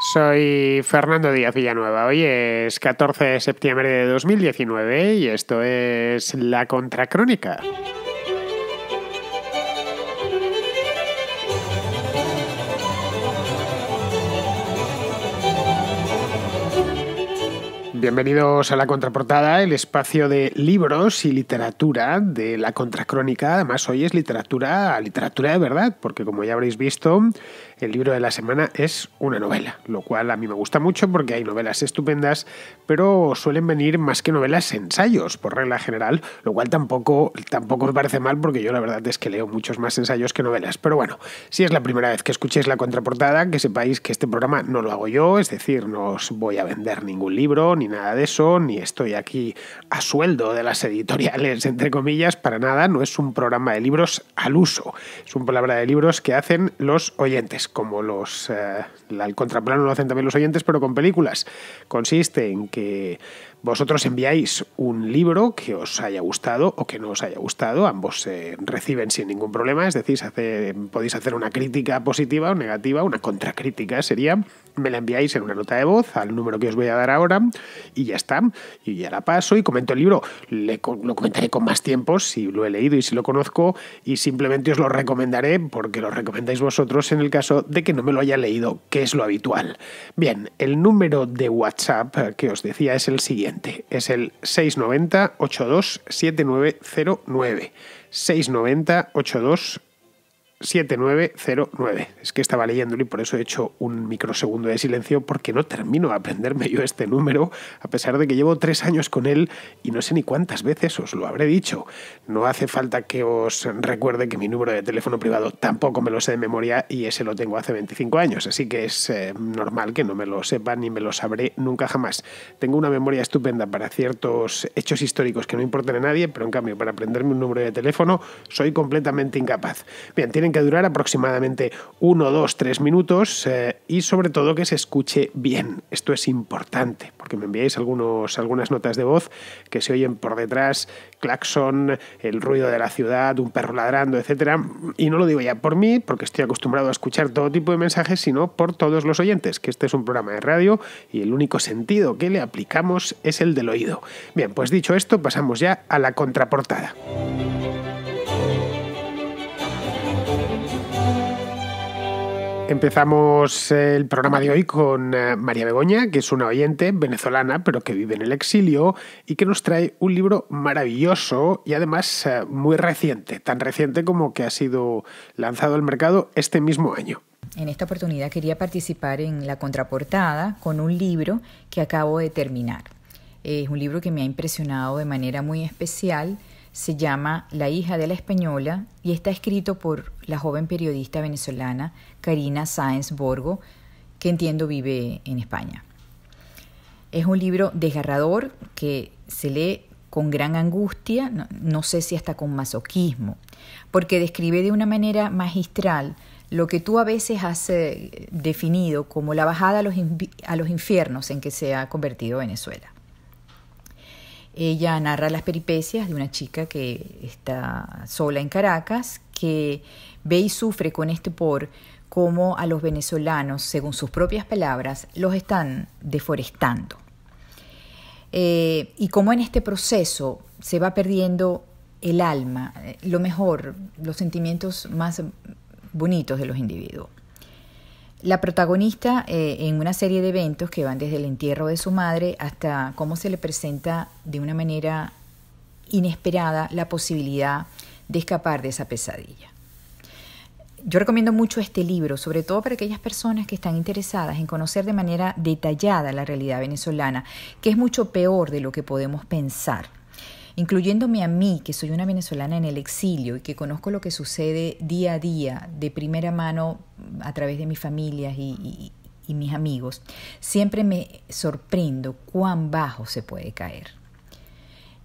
Soy Fernando Díaz Villanueva. Hoy es 14 de septiembre de 2019 y esto es La Contracrónica. Bienvenidos a La Contraportada, el espacio de libros y literatura de La Contracrónica. Además, hoy es literatura, literatura de verdad, porque como ya habréis visto, el libro de la semana es una novela, lo cual a mí me gusta mucho porque hay novelas estupendas, pero suelen venir más que novelas ensayos, por regla general, lo cual tampoco, tampoco me parece mal porque yo la verdad es que leo muchos más ensayos que novelas. Pero bueno, si es la primera vez que escuchéis La Contraportada, que sepáis que este programa no lo hago yo, es decir, no os voy a vender ningún libro, ni nada de eso, ni estoy aquí a sueldo de las editoriales, entre comillas, para nada, no es un programa de libros al uso, es un programa de libros que hacen los oyentes, como los... el eh, contraplano lo hacen también los oyentes, pero con películas. Consiste en que vosotros enviáis un libro que os haya gustado o que no os haya gustado, ambos se reciben sin ningún problema, es decir, hace, podéis hacer una crítica positiva o negativa, una contracrítica sería, me la enviáis en una nota de voz al número que os voy a dar ahora y ya está, y ya la paso y comento el libro, lo comentaré con más tiempo si lo he leído y si lo conozco y simplemente os lo recomendaré porque lo recomendáis vosotros en el caso de que no me lo haya leído, que es lo habitual. Bien, el número de WhatsApp que os decía es el siguiente. Es el 690 82 7909. 690 82 7909. Es que estaba leyéndolo y por eso he hecho un microsegundo de silencio porque no termino de aprenderme yo este número, a pesar de que llevo tres años con él y no sé ni cuántas veces os lo habré dicho. No hace falta que os recuerde que mi número de teléfono privado tampoco me lo sé de memoria y ese lo tengo hace 25 años, así que es eh, normal que no me lo sepa ni me lo sabré nunca jamás. Tengo una memoria estupenda para ciertos hechos históricos que no importan a nadie, pero en cambio para aprenderme un número de teléfono soy completamente incapaz. Bien, tienen que durar aproximadamente 1, 2, 3 minutos eh, y sobre todo que se escuche bien. Esto es importante porque me enviáis algunos, algunas notas de voz que se oyen por detrás, claxon, el ruido de la ciudad, un perro ladrando, etc. Y no lo digo ya por mí porque estoy acostumbrado a escuchar todo tipo de mensajes, sino por todos los oyentes, que este es un programa de radio y el único sentido que le aplicamos es el del oído. Bien, pues dicho esto, pasamos ya a la contraportada. Empezamos eh, el programa de hoy con eh, María Begoña, que es una oyente venezolana, pero que vive en el exilio y que nos trae un libro maravilloso y además eh, muy reciente, tan reciente como que ha sido lanzado al mercado este mismo año. En esta oportunidad quería participar en la contraportada con un libro que acabo de terminar. Es un libro que me ha impresionado de manera muy especial se llama La hija de la española y está escrito por la joven periodista venezolana Karina Sáenz Borgo, que entiendo vive en España. Es un libro desgarrador que se lee con gran angustia, no, sé si hasta con masoquismo, porque describe de una manera magistral lo que tú a veces has eh, definido como la bajada a los, a los infiernos en que se ha convertido Venezuela. Ella narra las peripecias de una chica que está sola en Caracas, que ve y sufre con este por cómo a los venezolanos, según sus propias palabras, los están deforestando. Eh, y cómo en este proceso se va perdiendo el alma, eh, lo mejor, los sentimientos más bonitos de los individuos. La protagonista eh, en una serie de eventos que van desde el entierro de su madre hasta cómo se le presenta de una manera inesperada la posibilidad de escapar de esa pesadilla. Yo recomiendo mucho este libro, sobre todo para aquellas personas que están interesadas en conocer de manera detallada la realidad venezolana, que es mucho peor de lo que podemos pensar incluyéndome a mí, que soy una venezolana en el exilio y que conozco lo que sucede día a día de primera mano a través de mis familias y, y mis amigos, siempre me sorprendo cuán bajo se puede caer.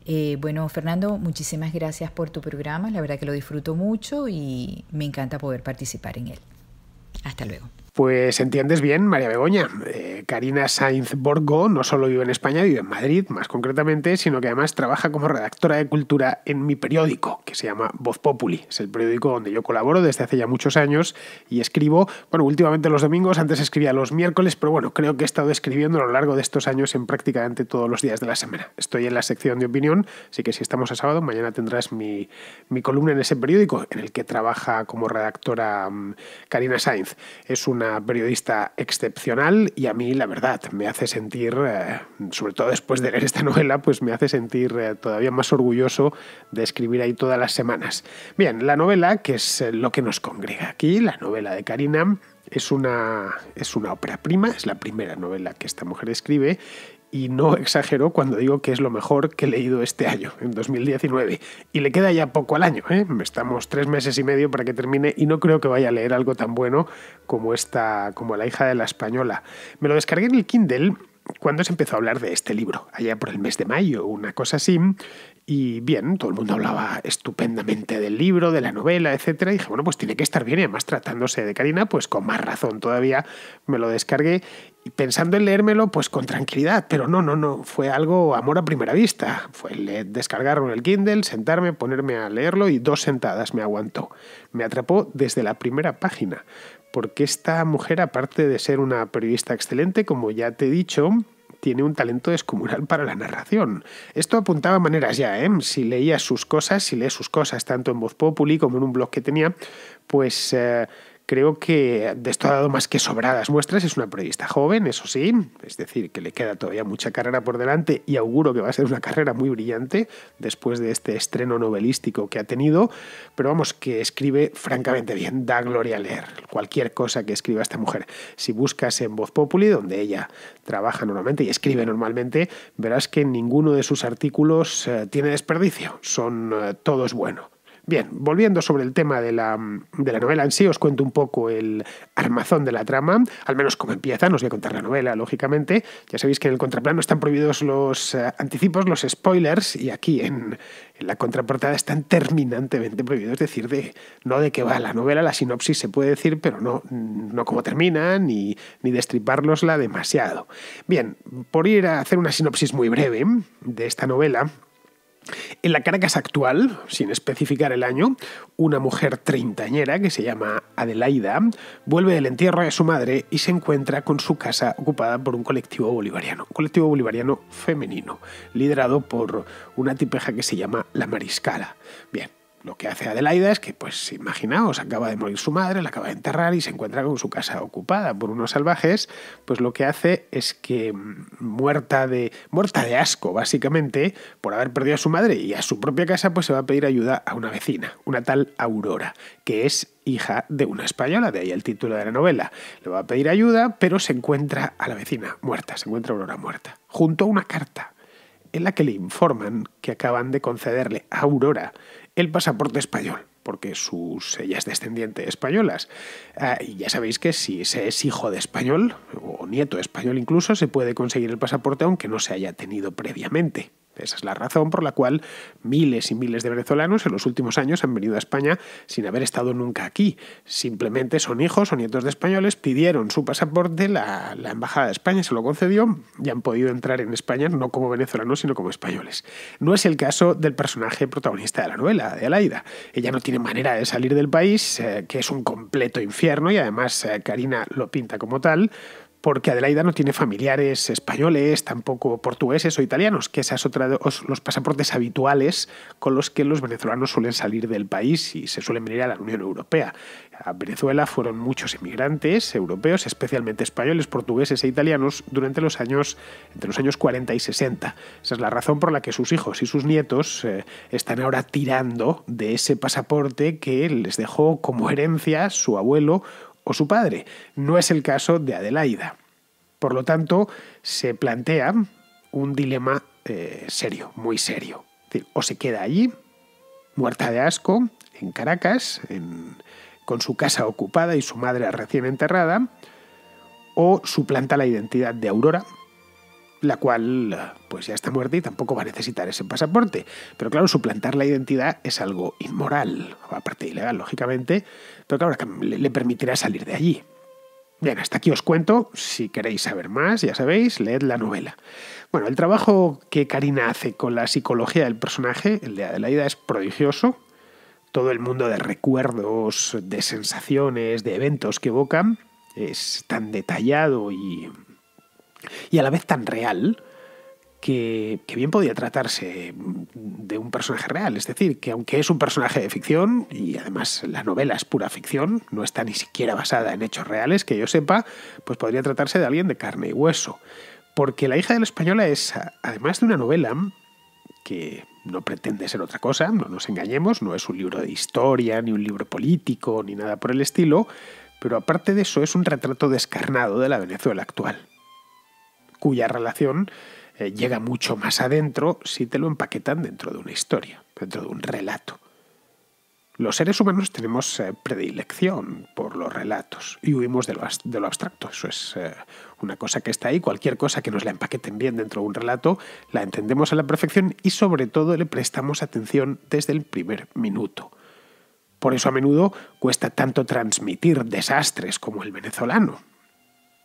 Eh, bueno, Fernando, muchísimas gracias por tu programa. La verdad que lo disfruto mucho y me encanta poder participar en él. Hasta luego. Pues entiendes bien, María Begoña. Eh, Karina Sainz Borgo no solo vive en España, vive en Madrid, más concretamente, sino que además trabaja como redactora de cultura en mi periódico, que se llama Voz Populi. Es el periódico donde yo colaboro desde hace ya muchos años y escribo, bueno, últimamente los domingos, antes escribía los miércoles, pero bueno, creo que he estado escribiendo a lo largo de estos años en prácticamente todos los días de la semana. Estoy en la sección de opinión, así que si estamos a sábado, mañana tendrás mi, mi columna en ese periódico en el que trabaja como redactora mm, Karina Sainz. Es una una periodista excepcional y a mí, la verdad, me hace sentir, eh, sobre todo después de leer esta novela, pues me hace sentir eh, todavía más orgulloso de escribir ahí todas las semanas. Bien, la novela, que es eh, lo que nos congrega aquí, la novela de Karina, es una, es una ópera prima, es la primera novela que esta mujer escribe y no exagero cuando digo que es lo mejor que he leído este año, en 2019. Y le queda ya poco al año, ¿eh? estamos tres meses y medio para que termine y no creo que vaya a leer algo tan bueno como esta, como la hija de la española. Me lo descargué en el Kindle cuando se empezó a hablar de este libro, allá por el mes de mayo, una cosa así, y bien, todo el mundo hablaba estupendamente del libro, de la novela, etcétera, y dije, bueno, pues tiene que estar bien, y además tratándose de Karina, pues con más razón todavía me lo descargué y pensando en leérmelo, pues con tranquilidad, pero no, no, no, fue algo amor a primera vista. Fue descargarlo en el Kindle, sentarme, ponerme a leerlo y dos sentadas me aguantó. Me atrapó desde la primera página porque esta mujer, aparte de ser una periodista excelente, como ya te he dicho, tiene un talento descomunal para la narración. Esto apuntaba maneras ya, ¿eh? Si leías sus cosas, si lees sus cosas, tanto en Voz Populi como en un blog que tenía, pues eh, Creo que de esto ha dado más que sobradas muestras. Es una periodista joven, eso sí, es decir, que le queda todavía mucha carrera por delante y auguro que va a ser una carrera muy brillante después de este estreno novelístico que ha tenido. Pero vamos, que escribe francamente bien, da gloria a leer cualquier cosa que escriba esta mujer. Si buscas en Voz Populi, donde ella trabaja normalmente y escribe normalmente, verás que ninguno de sus artículos eh, tiene desperdicio, son eh, todos buenos. Bien, volviendo sobre el tema de la, de la, novela en sí, os cuento un poco el armazón de la trama, al menos cómo empieza, no os voy a contar la novela, lógicamente. Ya sabéis que en el contraplano están prohibidos los eh, anticipos, los spoilers, y aquí en, la contraportada están terminantemente prohibidos, es decir, de, no de qué va la novela, la sinopsis se puede decir, pero no, no cómo termina, ni, ni destriparlosla demasiado. Bien, por ir a hacer una sinopsis muy breve de esta novela, en la Caracas actual, sin especificar el año, una mujer treintañera que se llama Adelaida vuelve del entierro de su madre y se encuentra con su casa ocupada por un colectivo bolivariano, un colectivo bolivariano femenino, liderado por una tipeja que se llama La Mariscala. Bien, lo que hace Adelaida es que, pues imaginaos, acaba de morir su madre, la acaba de enterrar y se encuentra con su casa ocupada por unos salvajes, pues lo que hace es que mm, muerta de, muerta de asco, básicamente, por haber perdido a su madre y a su propia casa, pues se va a pedir ayuda a una vecina, una tal Aurora, que es hija de una española, de ahí el título de la novela. Le va a pedir ayuda, pero se encuentra a la vecina muerta, se encuentra a Aurora muerta, junto a una carta en la que le informan que acaban de concederle a Aurora el pasaporte español, porque sus, ella es descendiente españolas. Ah, y ya sabéis que si se es hijo de español, o nieto de español incluso, se puede conseguir el pasaporte aunque no se haya tenido previamente. Esa es la razón por la cual miles y miles de venezolanos en los últimos años han venido a España sin haber estado nunca aquí. Simplemente son hijos o nietos de españoles, pidieron su pasaporte, la, Embajada de España se lo concedió y han podido entrar en España no como venezolanos, sino como españoles. No es el caso del personaje protagonista de la novela, de Alaida. Ella no tiene manera de salir del país, eh, que es un completo infierno y además eh, Karina lo pinta como tal porque Adelaida no tiene familiares españoles, tampoco portugueses o italianos, que esos son los pasaportes habituales con los que los venezolanos suelen salir del país y se suelen venir a la Unión Europea. A Venezuela fueron muchos inmigrantes europeos, especialmente españoles, portugueses e italianos durante los años entre los años 40 y 60. Esa es la razón por la que sus hijos y sus nietos eh, están ahora tirando de ese pasaporte que les dejó como herencia su abuelo o su padre. No es el caso de Adelaida. Por lo tanto, se plantea un dilema eh, serio, muy serio. o se queda allí, muerta de asco, en Caracas, con su casa ocupada y su madre recién enterrada, o suplanta la identidad de Aurora la cual pues ya está muerta y tampoco va a necesitar ese pasaporte. Pero claro, suplantar la identidad es algo inmoral, aparte ilegal, lógicamente, pero claro, le permitirá salir de allí. Bien, hasta aquí os cuento. Si queréis saber más, ya sabéis, leed la novela. Bueno, el trabajo que Karina hace con la psicología del personaje, el de Adelaida, es prodigioso. Todo el mundo de recuerdos, de sensaciones, de eventos que evocan es tan detallado y y a la vez tan real que, que, bien podía tratarse de un personaje real. Es decir, que aunque es un personaje de ficción, y además la novela es pura ficción, no está ni siquiera basada en hechos reales, que yo sepa, pues podría tratarse de alguien de carne y hueso. Porque La hija de la española es, además de una novela, que no pretende ser otra cosa, no nos engañemos, no es un libro de historia, ni un libro político, ni nada por el estilo, pero aparte de eso es un retrato descarnado de la Venezuela actual cuya relación eh, llega mucho más adentro si te lo empaquetan dentro de una historia, dentro de un relato. Los seres humanos tenemos eh, predilección por los relatos y huimos de lo, abstracto. Eso es eh, una cosa que está ahí. Cualquier cosa que nos la empaqueten bien dentro de un relato, la entendemos a la perfección y sobre todo le prestamos atención desde el primer minuto. Por eso a menudo cuesta tanto transmitir desastres como el venezolano,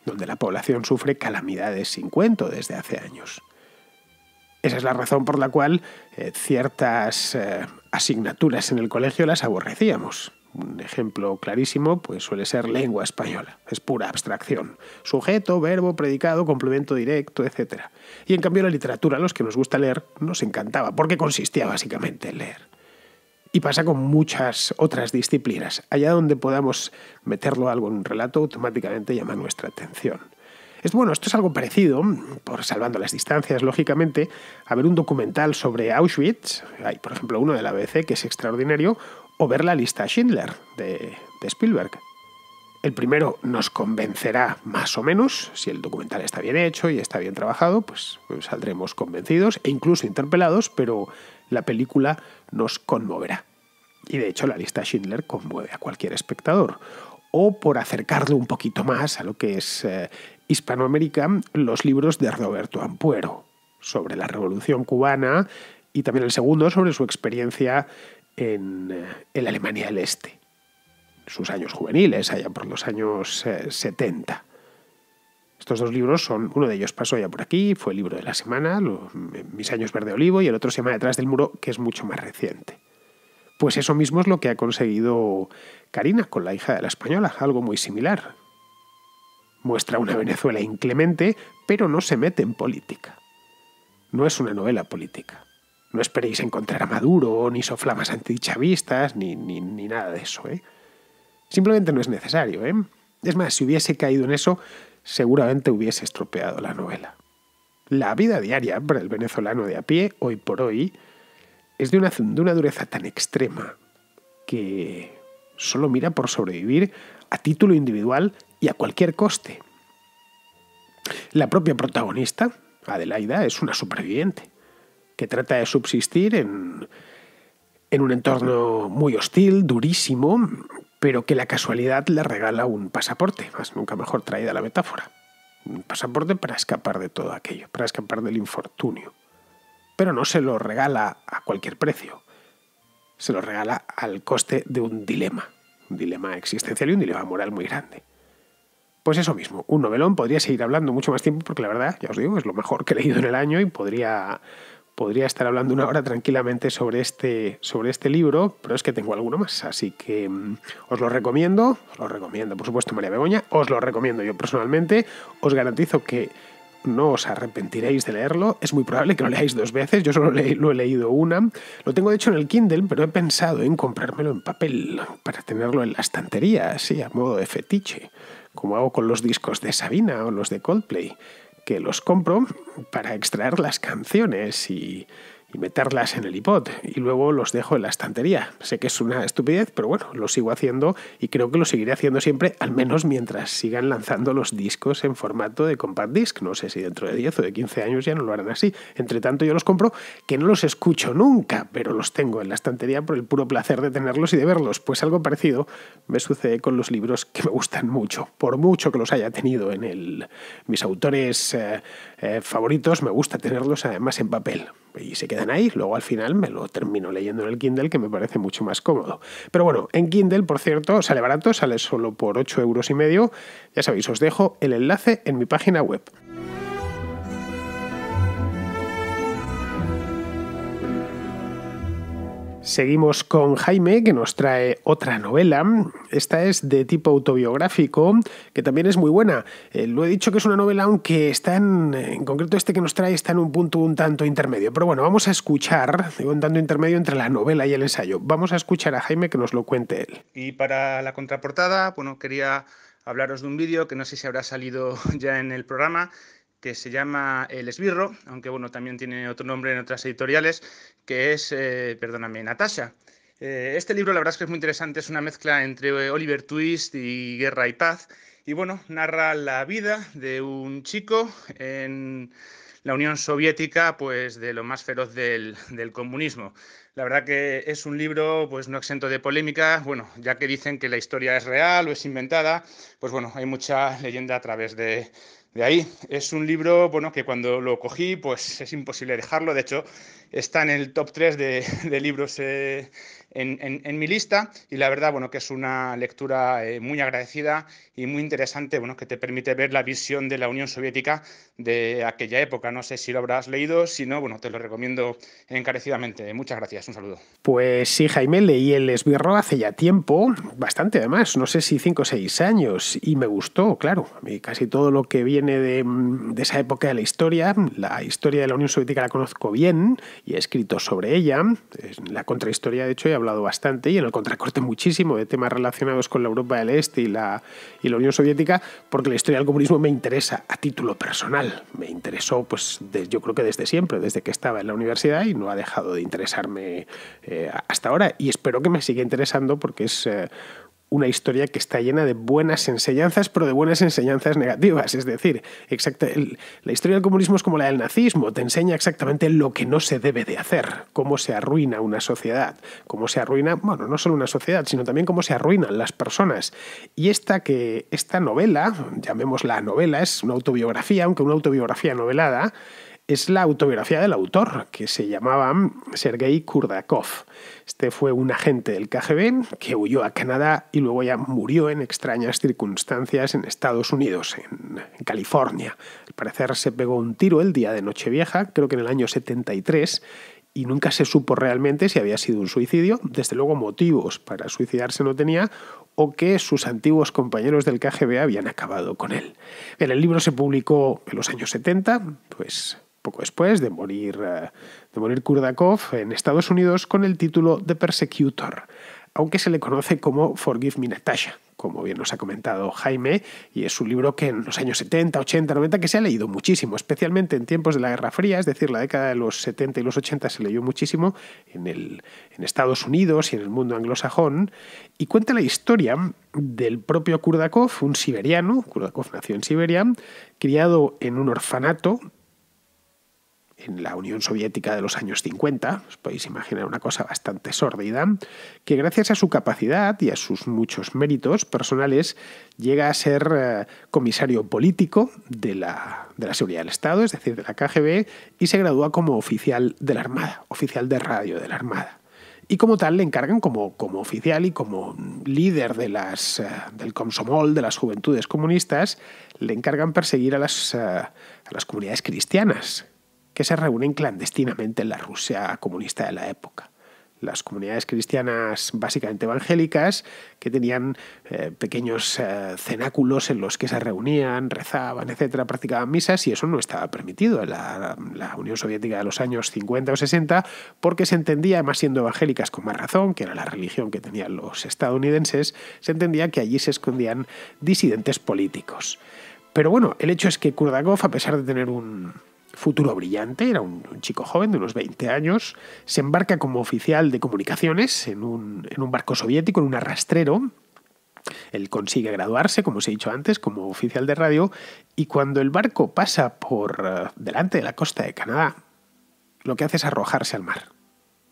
donde la población sufre calamidades sin cuento desde hace años. Esa es la razón por la cual eh, ciertas eh, asignaturas en el colegio las aborrecíamos. Un ejemplo clarísimo pues, suele ser lengua española. Es pura abstracción. Sujeto, verbo, predicado, complemento directo, etc. Y en cambio la literatura, a los que nos gusta leer, nos encantaba, porque consistía básicamente en leer. Y pasa con muchas otras disciplinas. Allá donde podamos meterlo algo en un relato, automáticamente llama nuestra atención. Es, bueno, esto es algo parecido, por salvando las distancias, lógicamente, a ver un documental sobre Auschwitz, hay por ejemplo uno de la BBC que es extraordinario, o ver la lista Schindler de, Spielberg. El primero nos convencerá más o menos, si el documental está bien hecho y está bien trabajado, pues, pues saldremos convencidos e incluso interpelados, pero la película nos conmoverá. Y de hecho la lista Schindler conmueve a cualquier espectador. O por acercarle un poquito más a lo que es eh, Hispanoamérica, los libros de Roberto Ampuero sobre la Revolución cubana y también el segundo sobre su experiencia en, eh, Alemania del Este, sus años juveniles, allá por los años 70. Eh, estos dos libros son, uno de ellos pasó ya por aquí, fue el libro de la semana, Mis años verde olivo, y el otro se llama Detrás del muro, que es mucho más reciente. Pues eso mismo es lo que ha conseguido Karina con la hija de la española, algo muy similar. Muestra una Venezuela inclemente, pero no se mete en política. No es una novela política. No esperéis encontrar a Maduro, ni soflamas antichavistas, ni, ni, ni nada de eso. ¿eh? Simplemente no es necesario. ¿eh? Es más, si hubiese caído en eso, seguramente hubiese estropeado la novela. La vida diaria para el venezolano de a pie, hoy por hoy, es de una, de una dureza tan extrema que solo mira por sobrevivir a título individual y a cualquier coste. La propia protagonista, Adelaida, es una superviviente que trata de subsistir en, en un entorno muy hostil, durísimo, pero que la casualidad le regala un pasaporte, más nunca mejor traída la metáfora. Un pasaporte para escapar de todo aquello, para escapar del infortunio. Pero no se lo regala a cualquier precio, se lo regala al coste de un dilema, un dilema existencial y un dilema moral muy grande. Pues eso mismo, un novelón podría seguir hablando mucho más tiempo porque la verdad, ya os digo, es lo mejor que he leído en el año y podría podría estar hablando una hora tranquilamente sobre este, sobre este libro, pero es que tengo alguno más, así que mm, os lo recomiendo, os lo recomiendo, por supuesto María Begoña, os lo recomiendo yo personalmente, os garantizo que no os arrepentiréis de leerlo, es muy probable que lo leáis dos veces, yo solo lo he leído una, lo tengo hecho en el Kindle, pero he pensado en comprármelo en papel para tenerlo en la estantería, así a modo de fetiche, como hago con los discos de Sabina o los de Coldplay que los compro para extraer las canciones y y meterlas en el iPod y luego los dejo en la estantería. Sé que es una estupidez, pero bueno, lo sigo haciendo y creo que lo seguiré haciendo siempre, al menos mientras sigan lanzando los discos en formato de compact disc. No sé si dentro de 10 o de 15 años ya no lo harán así. Entre tanto yo los compro que no los escucho nunca, pero los tengo en la estantería por el puro placer de tenerlos y de verlos. Pues algo parecido me sucede con los libros que me gustan mucho, por mucho que los haya tenido en el mis autores eh, eh, favoritos, me gusta tenerlos además en papel y se quedan ahí. Luego al final me lo termino leyendo en el Kindle, que me parece mucho más cómodo. Pero bueno, en Kindle, por cierto, sale barato, sale solo por 8 euros y medio. Ya sabéis, os dejo el enlace en mi página web. Seguimos con Jaime, que nos trae otra novela. Esta es de tipo autobiográfico, que también es muy buena. Eh, lo he dicho que es una novela, aunque está en, concreto este que nos trae está en un punto un tanto intermedio. Pero bueno, vamos a escuchar, digo un tanto intermedio entre la novela y el ensayo. Vamos a escuchar a Jaime que nos lo cuente él. Y para la contraportada, bueno, quería hablaros de un vídeo que no sé si habrá salido ya en el programa, que se llama El Esbirro, aunque bueno, también tiene otro nombre en otras editoriales, que es, eh, perdóname, Natasha. Eh, este libro la verdad es que es muy interesante, es una mezcla entre eh, Oliver Twist y Guerra y Paz, y bueno, narra la vida de un chico en la Unión Soviética, pues de lo más feroz del, del, comunismo. La verdad que es un libro, pues no exento de polémica, bueno, ya que dicen que la historia es real o es inventada, pues bueno, hay mucha leyenda a través de, de ahí es un libro, bueno, que cuando lo cogí, pues es imposible dejarlo. De hecho, está en el top 3 de, libros eh, en, mi lista. Y la verdad, bueno, que es una lectura eh, muy agradecida y muy interesante, bueno, que te permite ver la visión de la Unión Soviética de aquella época. No sé si lo habrás leído, si no, bueno, te lo recomiendo encarecidamente. Muchas gracias, un saludo. Pues sí, Jaime, leí el esbirro hace ya tiempo, bastante además, no sé si 5 o 6 años, y me gustó, claro. A casi todo lo que viene de, esa época de la historia. La historia de la Unión Soviética la conozco bien y he escrito sobre ella. En la contrahistoria, de hecho, he hablado bastante y en el contracorte muchísimo de temas relacionados con la Europa del Este y la, y la Unión Soviética, porque la historia del comunismo me interesa a título personal. Me interesó, pues, yo creo que desde siempre, desde que estaba en la universidad y no ha dejado de interesarme eh, hasta ahora. Y espero que me siga interesando porque es... Eh, una historia que está llena de buenas enseñanzas, pero de buenas enseñanzas negativas. Es decir, la historia del comunismo es como la del nazismo, te enseña exactamente lo que no se debe de hacer, cómo se arruina una sociedad, cómo se arruina, bueno, no solo una sociedad, sino también cómo se arruinan las personas. Y esta, que, esta novela, llamémosla novela, es una autobiografía, aunque una autobiografía novelada, es la autobiografía del autor, que se llamaba Sergei Kurdakov. Este fue un agente del KGB que huyó a Canadá y luego ya murió en extrañas circunstancias en Estados Unidos, en, California. Al parecer se pegó un tiro el día de Nochevieja, creo que en el año 73, y nunca se supo realmente si había sido un suicidio. Desde luego motivos para suicidarse no tenía o que sus antiguos compañeros del KGB habían acabado con él. el libro se publicó en los años 70, pues poco después de morir, eh, de morir Kurdakov en Estados Unidos con el título de Persecutor, aunque se le conoce como Forgive Me Natasha, como bien nos ha comentado Jaime, y es un libro que en los años 70, 80, 90 que se ha leído muchísimo, especialmente en tiempos de la Guerra Fría, es decir, la década de los 70 y los 80 se leyó muchísimo en, el, en Estados Unidos y en el mundo anglosajón, y cuenta la historia del propio Kurdakov, un siberiano, Kurdakov nació en Siberia, criado en un orfanato en la Unión Soviética de los años 50, os podéis imaginar una cosa bastante sórdida, que gracias a su capacidad y a sus muchos méritos personales llega a ser eh, comisario político de la, de Seguridad del Estado, es decir, de la KGB, y se gradúa como oficial de la Armada, oficial de radio de la Armada. Y como tal le encargan como, como oficial y como líder de las, eh, del Komsomol, de las juventudes comunistas, le encargan perseguir a eh, a las comunidades cristianas que se reúnen clandestinamente en la Rusia comunista de la época las comunidades cristianas básicamente evangélicas que tenían eh, pequeños eh, cenáculos en los que se reunían, rezaban, etcétera, practicaban misas y eso no estaba permitido en la, Unión Soviética de los años 50 o 60 porque se entendía, además siendo evangélicas con más razón, que era la religión que tenían los estadounidenses, se entendía que allí se escondían disidentes políticos. Pero bueno, el hecho es que Kurdakov, a pesar de tener un, futuro brillante, era un, chico joven de unos 20 años, se embarca como oficial de comunicaciones en un, barco soviético, en un arrastrero. Él consigue graduarse, como os he dicho antes, como oficial de radio, y cuando el barco pasa por eh, delante de la costa de Canadá, lo que hace es arrojarse al mar,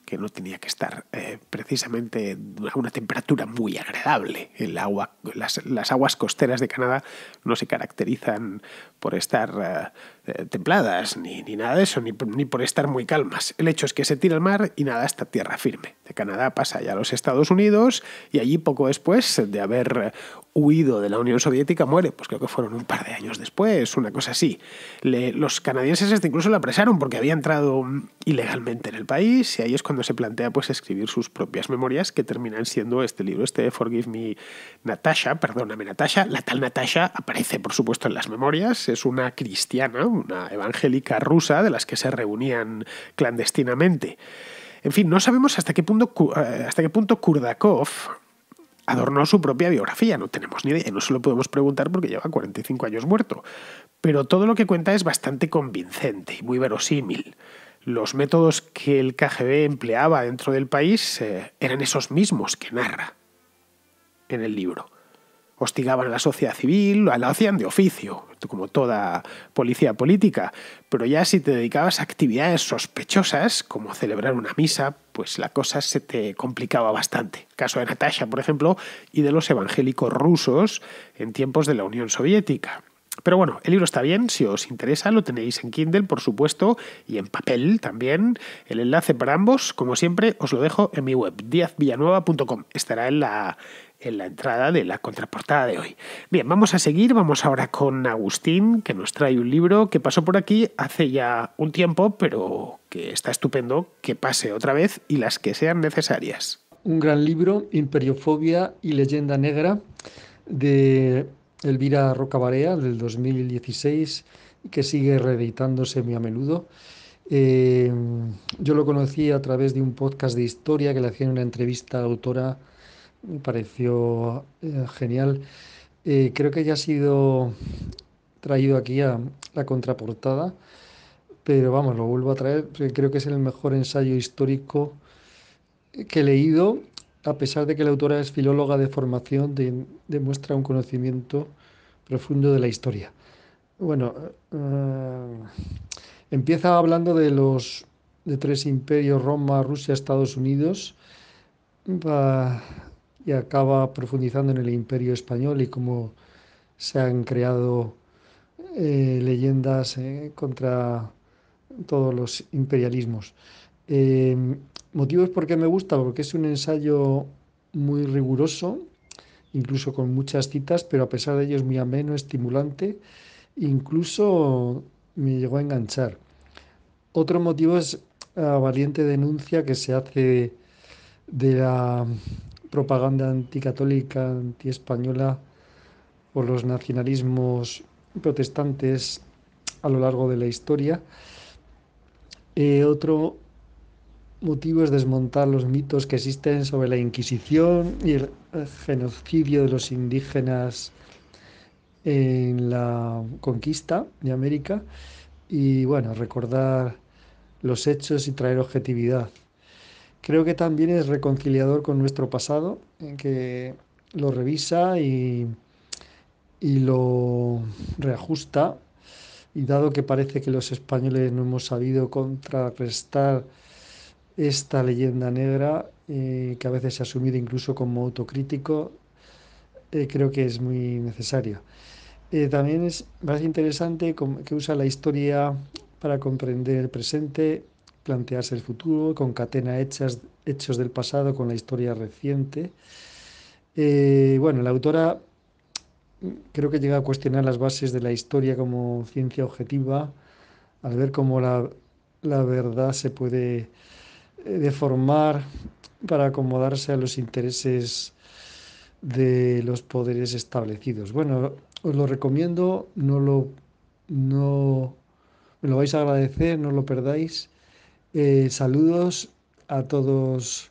que no tenía que estar eh, precisamente a una temperatura muy agradable. El agua, las, aguas costeras de Canadá no se caracterizan por estar... Eh, eh, templadas, ni, ni, nada de eso, ni, por estar muy calmas. El hecho es que se tira al mar y nada hasta tierra firme. De Canadá pasa ya a los Estados Unidos y allí poco después de haber huido de la Unión Soviética muere, pues creo que fueron un par de años después, una cosa así. los canadienses este incluso la apresaron porque había entrado ilegalmente en el país y ahí es cuando se plantea pues escribir sus propias memorias que terminan siendo este libro, este Forgive Me Natasha, perdóname Natasha, la tal Natasha aparece por supuesto en las memorias, es una cristiana, una evangélica rusa de las que se reunían clandestinamente. En fin, no sabemos hasta qué punto, eh, hasta qué punto Kurdakov adornó su propia biografía, no tenemos ni idea, no se lo podemos preguntar porque lleva 45 años muerto, pero todo lo que cuenta es bastante convincente y muy verosímil. Los métodos que el KGB empleaba dentro del país eh, eran esos mismos que narra en el libro hostigaban a la sociedad civil, lo hacían de oficio, como toda policía política, pero ya si te dedicabas a actividades sospechosas, como celebrar una misa, pues la cosa se te complicaba bastante. caso de Natasha, por ejemplo, y de los evangélicos rusos en tiempos de la Unión Soviética. Pero bueno, el libro está bien, si os interesa lo tenéis en Kindle, por supuesto, y en papel también. El enlace para ambos, como siempre, os lo dejo en mi web, diazvillanueva.com. Estará en la, en la entrada de la contraportada de hoy. Bien, vamos a seguir, vamos ahora con Agustín, que nos trae un libro que pasó por aquí hace ya un tiempo, pero que está estupendo que pase otra vez y las que sean necesarias. Un gran libro, Imperiofobia y Leyenda Negra, de Elvira Rocabarea, del 2016, que sigue reeditándose muy a menudo. Eh, yo lo conocí a través de un podcast de historia que le hacía una entrevista a la autora me pareció eh, genial. Eh, creo que ya ha sido traído aquí a la contraportada, pero vamos, lo vuelvo a traer, porque creo que es el mejor ensayo histórico que he leído, a pesar de que la autora es filóloga de formación, demuestra un conocimiento profundo de la historia. Bueno, eh, empieza hablando de los de tres imperios, Roma, Rusia, Estados Unidos y acaba profundizando en el imperio español y cómo se han creado eh, leyendas eh, contra todos los imperialismos. Em, motivos por qué me gusta, porque es un ensayo muy riguroso, incluso con muchas citas, pero a pesar de ello es muy ameno, estimulante, incluso me llegó a enganchar. Otro motivo es la valiente denuncia que se hace de la propaganda anticatólica, antiespañola por los nacionalismos protestantes a lo largo de la historia. Eh, otro motivo es desmontar los mitos que existen sobre la Inquisición y el genocidio de los indígenas en la conquista de América y bueno, recordar los hechos y traer objetividad Creo que también es reconciliador con nuestro pasado, en que lo revisa y, lo reajusta. Y dado que parece que los españoles no hemos sabido contrarrestar esta leyenda negra, eh, que a veces se ha asumido incluso como autocrítico, eh, creo que es muy necesario. Eh, también es parece interesante que usa la historia para comprender el presente plantearse el futuro, concatena hechas, hechos del pasado con la historia reciente. Eh, bueno, la autora mm, creo que llega a cuestionar las bases de la historia como ciencia objetiva, al ver cómo la, la verdad se puede eh, deformar para acomodarse a los intereses de los poderes establecidos. Bueno, os lo recomiendo, no lo, no, me lo vais a agradecer, no lo perdáis. Eh, saludos a todos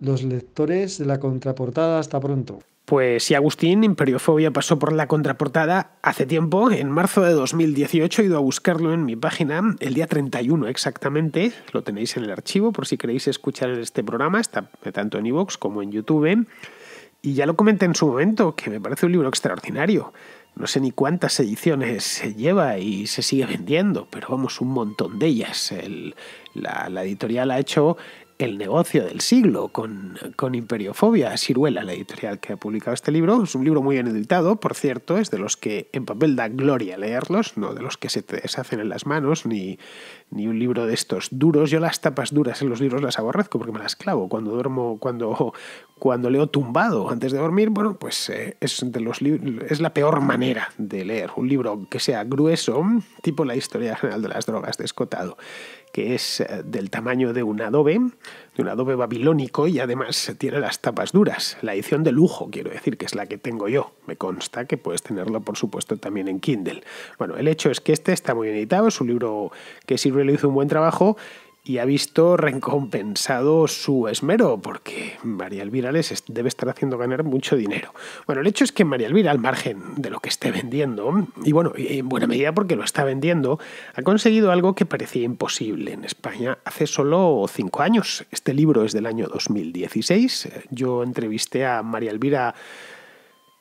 los lectores de la contraportada. Hasta pronto. Pues sí, Agustín, Imperiofobia pasó por la contraportada hace tiempo, en marzo de 2018, he ido a buscarlo en mi página, el día 31 exactamente, lo tenéis en el archivo por si queréis escuchar este programa, está tanto en iVoox como en YouTube, y ya lo comenté en su momento, que me parece un libro extraordinario no sé ni cuántas ediciones se lleva y se sigue vendiendo, pero vamos, un montón de ellas. la, editorial ha hecho el negocio del siglo con, con Imperiofobia. Siruela, la editorial que ha publicado este libro, es un libro muy bien editado, por cierto, es de los que en papel da gloria leerlos, no de los que se te deshacen en las manos ni, ni un libro de estos duros. Yo las tapas duras en los libros las aborrezco porque me las clavo cuando duermo, cuando, cuando leo tumbado antes de dormir. Bueno, pues eh, es, de los es la peor manera de leer un libro que sea grueso, tipo la historia general de las drogas de Escotado, que es eh, del tamaño de un adobe de un adobe babilónico y además tiene las tapas duras. La edición de lujo, quiero decir, que es la que tengo yo. Me consta que puedes tenerlo, por supuesto, también en Kindle. Bueno, el hecho es que este está muy bien editado, es un libro que sí lo hizo un buen trabajo y ha visto recompensado su esmero, porque María Elvira les debe estar haciendo ganar mucho dinero. Bueno, el hecho es que María Elvira, al margen de lo que esté vendiendo, y bueno, en buena medida porque lo está vendiendo, ha conseguido algo que parecía imposible en España hace solo cinco años. Este libro es del año 2016. Yo entrevisté a María Elvira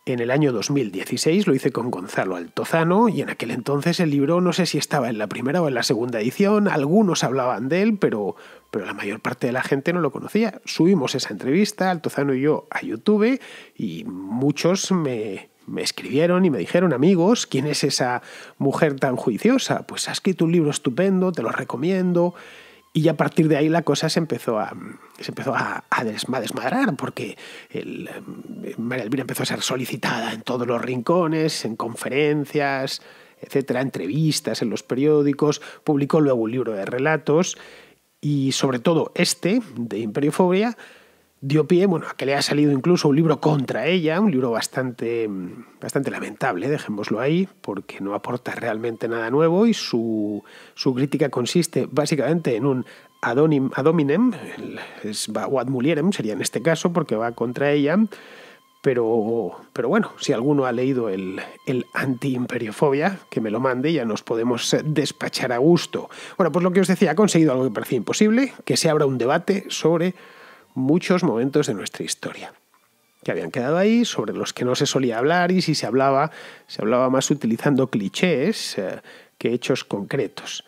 en el año 2016 lo hice con Gonzalo Altozano y en aquel entonces el libro no sé si estaba en la primera o en la segunda edición, algunos hablaban de él, pero, pero la mayor parte de la gente no lo conocía. Subimos esa entrevista, Altozano y yo, a YouTube y muchos me, me escribieron y me dijeron, amigos, ¿quién es esa mujer tan juiciosa? Pues has escrito un libro estupendo, te lo recomiendo. Y a partir de ahí la cosa se empezó a, se empezó a, desmadrar, porque el, eh, María Elvira empezó a ser solicitada en todos los rincones, en conferencias, etcétera, entrevistas en los periódicos, publicó luego un libro de relatos y sobre todo este, de imperiofobia dio pie bueno, a que le ha salido incluso un libro contra ella, un libro bastante, bastante lamentable, dejémoslo ahí, porque no aporta realmente nada nuevo y su, su crítica consiste básicamente en un adonim, adominem, es, o ad sería en este caso, porque va contra ella. Pero, pero, bueno, si alguno ha leído el, el anti-imperiofobia, que me lo mande, ya nos podemos despachar a gusto. Bueno, pues lo que os decía, ha conseguido algo que parecía imposible, que se abra un debate sobre muchos momentos de nuestra historia que habían quedado ahí, sobre los que no se solía hablar y si se hablaba, se hablaba más utilizando clichés eh, que hechos concretos.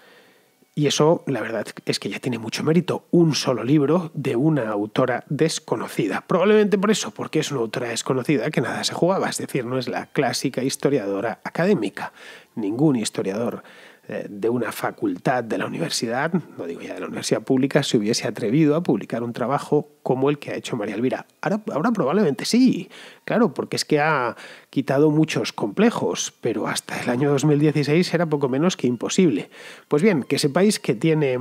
Y eso, la verdad, es que ya tiene mucho mérito. Un solo libro de una autora desconocida. Probablemente por eso, porque es una autora desconocida que nada se jugaba. Es decir, no es la clásica historiadora académica. Ningún historiador eh, de una facultad de la universidad, no digo ya de la universidad pública, se hubiese atrevido a publicar un trabajo como el que ha hecho María Elvira. Ahora, probablemente sí, claro, porque es que ha quitado muchos complejos, pero hasta el año 2016 era poco menos que imposible. Pues bien, que sepáis que tiene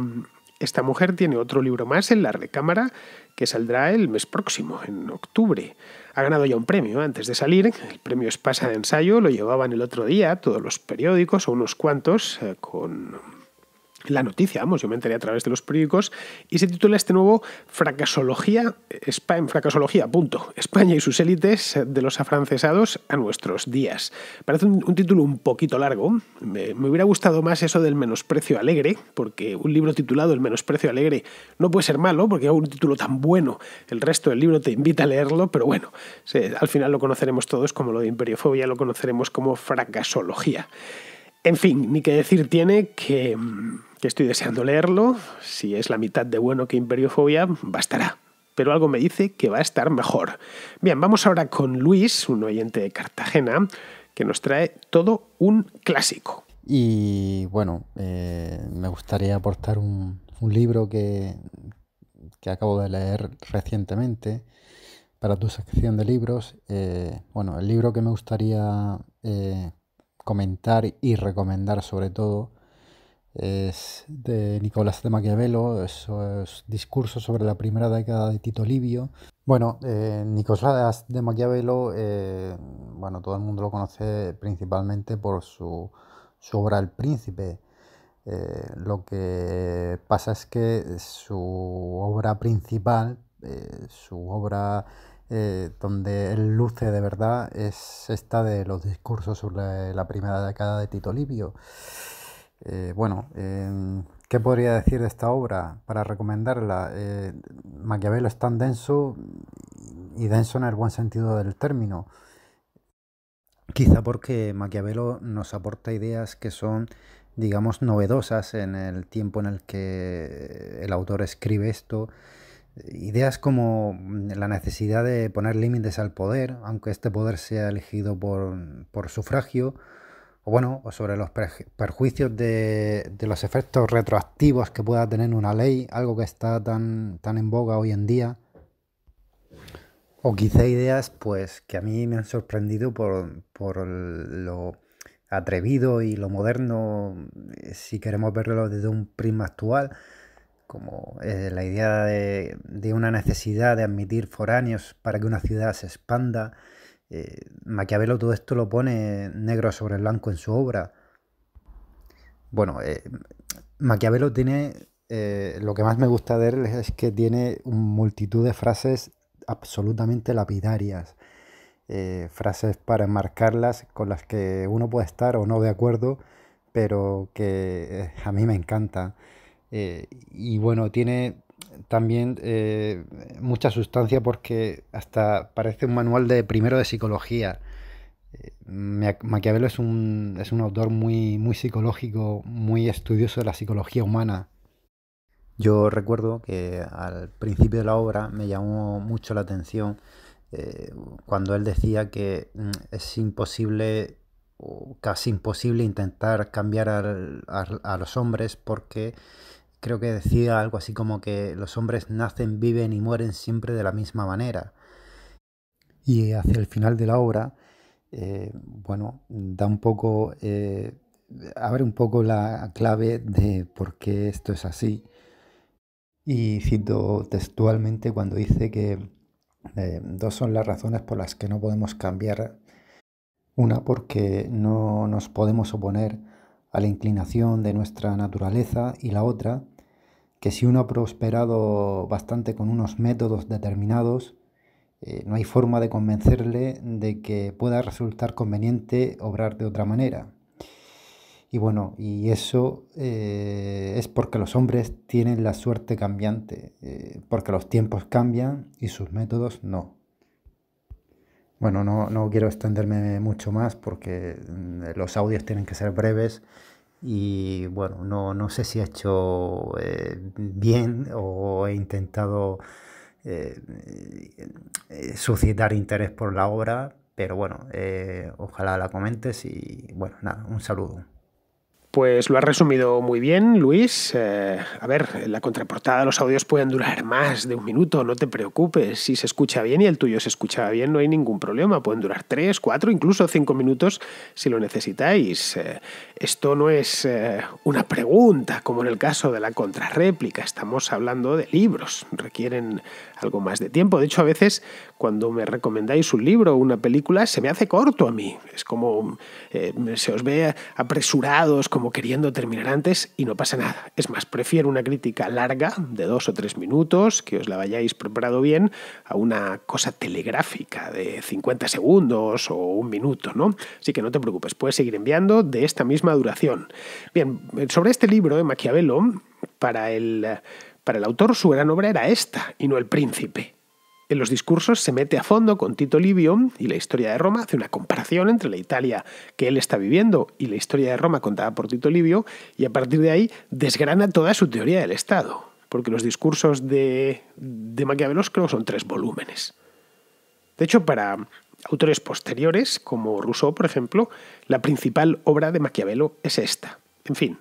esta mujer tiene otro libro más en la recámara que saldrá el mes próximo, en octubre. Ha ganado ya un premio antes de salir, el premio Espasa de Ensayo, lo llevaban el otro día todos los periódicos o unos cuantos eh, con la noticia, vamos, yo me enteré a través de los periódicos, y se titula este nuevo Fracasología, España, Fracasología, punto. España y sus élites de los afrancesados a nuestros días. Parece un, título un poquito largo, me, hubiera gustado más eso del menosprecio alegre, porque un libro titulado El menosprecio alegre no puede ser malo, porque es un título tan bueno, el resto del libro te invita a leerlo, pero bueno, al final lo conoceremos todos como lo de imperiofobia, lo conoceremos como fracasología. En fin, ni que decir tiene mm, que, estoy deseando leerlo. Si es la mitad de bueno que Imperiofobia, bastará pero algo me dice que va a estar mejor. Bien, vamos ahora con Luis, un oyente de Cartagena, que nos trae todo un clásico. Y bueno, eh, me gustaría aportar un, libro que, acabo de leer recientemente para tu sección de libros. Eh, bueno, el libro que me gustaría eh, comentar y recomendar sobre todo es de Nicolás de Maquiavelo, esos discursos sobre la primera década de Tito Livio. Bueno, eh, Nicolás de Maquiavelo, eh, bueno, todo el mundo lo conoce principalmente por su, su obra El Príncipe. Eh, lo que pasa es que su obra principal, su obra eh, donde el luce de verdad es esta de los discursos sobre la primera década de Tito Livio. Eh, bueno, em, ¿qué podría decir de esta obra para recomendarla? Eh, Maquiavelo es tan denso y denso en el buen sentido del término. Quizá porque Maquiavelo nos aporta ideas que son, digamos, novedosas en el tiempo en el que el autor escribe esto Ideas como mm, la necesidad de poner límites al poder, aunque este poder sea elegido por, sufragio, o bueno, o sobre los perjuicios de, los efectos retroactivos que pueda tener una ley, algo que está tan, en boga hoy en día. O quizá ideas pues que a mí me han sorprendido por, por lo atrevido y lo moderno, eh, si queremos verlo desde un prisma actual, como la idea de, una necesidad de admitir foráneos para que una ciudad se expanda. Eh, Maquiavelo todo esto lo pone negro sobre blanco en su obra. Bueno, eh, Maquiavelo tiene, eh, lo que más me gusta de él es que tiene multitud de frases absolutamente lapidarias. frases para enmarcarlas con las que uno puede estar o no de acuerdo, pero que a mí me encanta. Eh, y bueno, tiene también eh, mucha sustancia porque hasta parece un manual de primero de psicología. Eh, Maquiavelo es un, es un autor muy, muy psicológico, muy estudioso de la psicología humana. Yo recuerdo que al principio de la obra me llamó mucho la atención cuando él decía que mm, es imposible o casi imposible intentar cambiar a los hombres porque creo que decía algo así como que los hombres nacen, viven y mueren siempre de la misma manera. Y hacia el final de la obra, eh, bueno, da un poco, eh, abre un poco la clave de por qué esto es así. Y cito textualmente cuando dice que eh, dos son las razones por las que no podemos cambiar. Una porque no nos podemos oponer a la inclinación de nuestra naturaleza y la otra que si uno ha prosperado bastante con unos métodos determinados, eh, no hay forma de convencerle de que pueda resultar conveniente obrar de otra manera. Y bueno, y eso eh, es porque los hombres tienen la suerte cambiante, eh, porque los tiempos cambian y sus métodos no. Bueno, no, no quiero extenderme mucho más porque mm, los audios tienen que ser breves y bueno, no, no sé si he hecho eh, bien o he intentado eh, eh, suscitar interés por la obra, pero bueno, ojalá la comentes y bueno, nada, un saludo. Pues lo has resumido muy bien, Luis. Eh, a ver, en la contraportada, los audios pueden durar más de un minuto, no te preocupes. Si se escucha bien y el tuyo se escucha bien, no hay ningún problema. Pueden durar tres, cuatro, incluso cinco minutos si lo necesitáis. Eh, esto no es eh, una pregunta, como en el caso de la contrarréplica. Estamos hablando de libros. Requieren algo más de tiempo. De hecho, a veces cuando me recomendáis un libro o una película, se me hace corto a mí. Es como eh, se os ve apresurados, como queriendo terminar antes y no pasa nada. Es más, prefiero una crítica larga, de dos o tres minutos, que os la vayáis preparado bien, a una cosa telegráfica de 50 segundos o un minuto, ¿no? Así que no te preocupes, puedes seguir enviando de esta misma duración. Bien, sobre este libro, de eh, Maquiavelo, para el para el autor su gran obra era esta y no el príncipe. En los discursos se mete a fondo con Tito Livio y la historia de Roma, hace una comparación entre la Italia que él está viviendo y la historia de Roma contada por Tito Livio y a partir de ahí desgrana toda su teoría del Estado, porque los discursos de, de creo son tres volúmenes. De hecho, para autores posteriores, como Rousseau, por ejemplo, la principal obra de Maquiavelo es esta. En fin,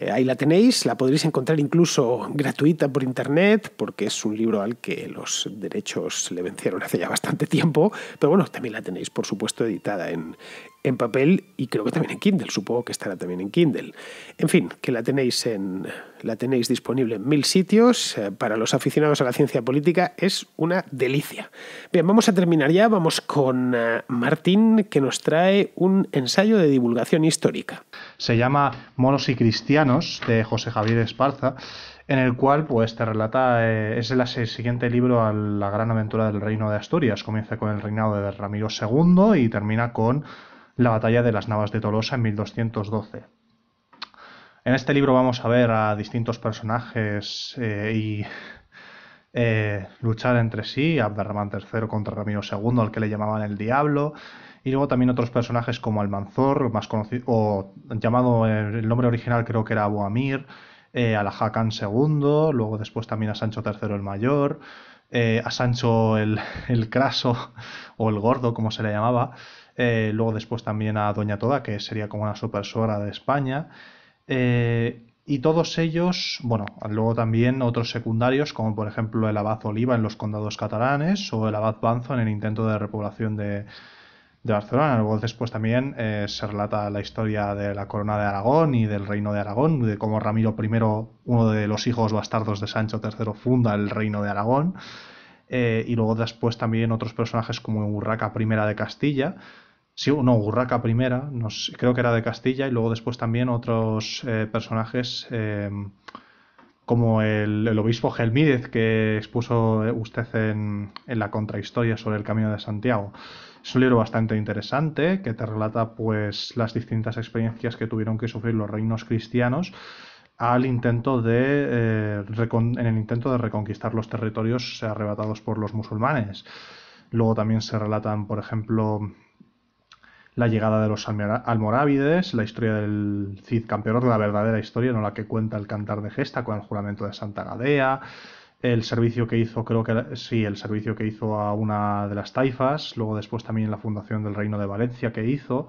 eh, ahí la tenéis, la podréis encontrar incluso gratuita por internet, porque es un libro al que los derechos le vencieron hace ya bastante tiempo, pero bueno, también la tenéis, por supuesto, editada en, en papel y creo que también en Kindle, supongo que estará también en Kindle. En fin, que la tenéis, en, la tenéis disponible en mil sitios. Eh, para los aficionados a la ciencia política es una delicia. Bien, vamos a terminar ya, vamos con eh, Martín que nos trae un ensayo de divulgación histórica. Se llama Monos y Cristianos de José Javier Esparza en el cual pues te relata eh, es el, el siguiente libro a la gran aventura del reino de Asturias comienza con el reinado de Ramiro II y termina con la batalla de las Navas de Tolosa en 1212. En este libro vamos a ver a distintos personajes eh, y eh, luchar entre sí, Abderramán III contra Ramiro II, al que le llamaban el Diablo, y luego también otros personajes como Almanzor, más conocido, o llamado, eh, el nombre original creo que era Boamir, eh, a la II, luego después también a Sancho III el Mayor, a Sancho el, el Craso o el Gordo, como se le llamaba, eh, luego después también a Doña Toda, que sería como una supersora de España. Eh, y todos ellos, bueno, luego también otros secundarios, como por ejemplo el Abad Oliva en los condados catalanes o el Abad Banzo en el intento de repoblación de, Barcelona. Luego después también eh, se relata la historia de la corona de Aragón y del reino de Aragón, de cómo Ramiro I, uno de los hijos bastardos de Sancho III, funda el reino de Aragón. y luego después también otros personajes como Urraca I de Castilla, Sí, no, Urraca primera, creo que era de Castilla, y luego después también otros eh, personajes eh, como el, obispo Gelmídez que expuso eh, usted en, la contrahistoria sobre el Camino de Santiago. Es un libro bastante interesante que te relata pues las distintas experiencias que tuvieron que sufrir los reinos cristianos al intento de en el intento de reconquistar los territorios arrebatados por los musulmanes. Luego también se relatan, por ejemplo, la llegada de los almorávides, la historia del Cid campeón, la verdadera historia, no la que cuenta el cantar de gesta con el juramento de Santa Gadea, el servicio que hizo, creo que sí, el servicio que hizo a una de las taifas, luego después también la fundación del Reino de Valencia que hizo.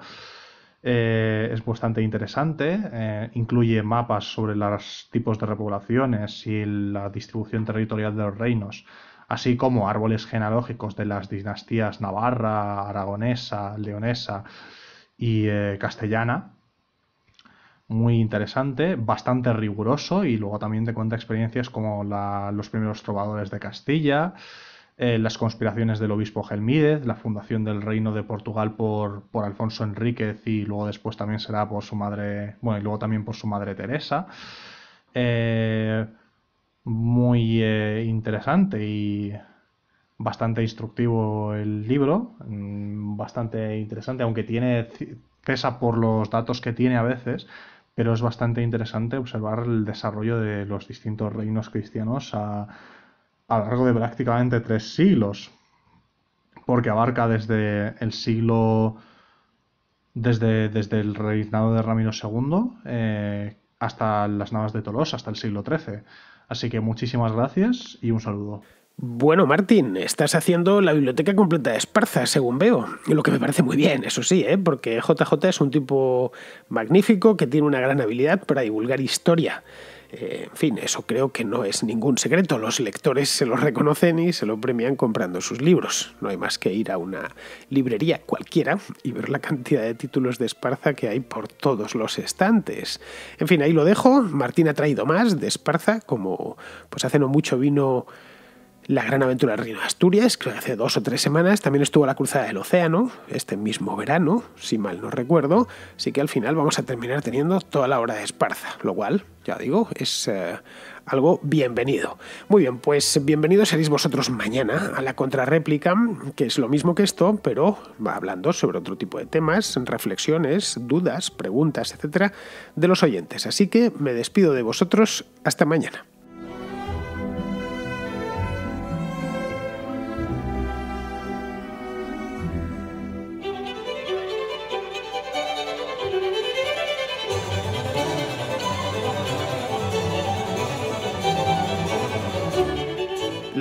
Eh, es bastante interesante, eh, incluye mapas sobre los tipos de repoblaciones y la distribución territorial de los reinos así como árboles genealógicos de las dinastías navarra, aragonesa, leonesa y eh, castellana. Muy interesante, bastante riguroso y luego también te cuenta experiencias como los primeros trovadores de Castilla, eh, las conspiraciones del obispo Gelmídez, la fundación del reino de Portugal por, Alfonso Enríquez y luego después también será por su madre, bueno, y luego también por su madre Teresa. Eh, muy eh, interesante y bastante instructivo el libro, mm, bastante interesante, aunque tiene pesa por los datos que tiene a veces, pero es bastante interesante observar el desarrollo de los distintos reinos cristianos a, lo largo de prácticamente tres siglos, porque abarca desde el siglo, desde, desde el reinado de Ramiro II eh, hasta las navas de Tolosa, hasta el siglo XIII. Así que muchísimas gracias y un saludo. Bueno, Martín, estás haciendo la biblioteca completa de Esparza, según veo. Lo que me parece muy bien, eso sí, ¿eh? porque JJ es un tipo magnífico que tiene una gran habilidad para divulgar historia. Eh, en fin, eso creo que no es ningún secreto. Los lectores se lo reconocen y se lo premian comprando sus libros. No hay más que ir a una librería cualquiera y ver la cantidad de títulos de Esparza que hay por todos los estantes. En fin, ahí lo dejo. Martín ha traído más de Esparza, como pues hace no mucho vino la gran aventura del Reino de Asturias, que hace dos o tres semanas, también estuvo la Cruzada del Océano, este mismo verano, si mal no recuerdo, así que al final vamos a terminar teniendo toda la hora de Esparza, lo cual, ya digo, es eh, algo bienvenido. Muy bien, pues bienvenidos seréis vosotros mañana a la contrarréplica, que es lo mismo que esto, pero va hablando sobre otro tipo de temas, reflexiones, dudas, preguntas, etcétera, de los oyentes. Así que me despido de vosotros hasta mañana.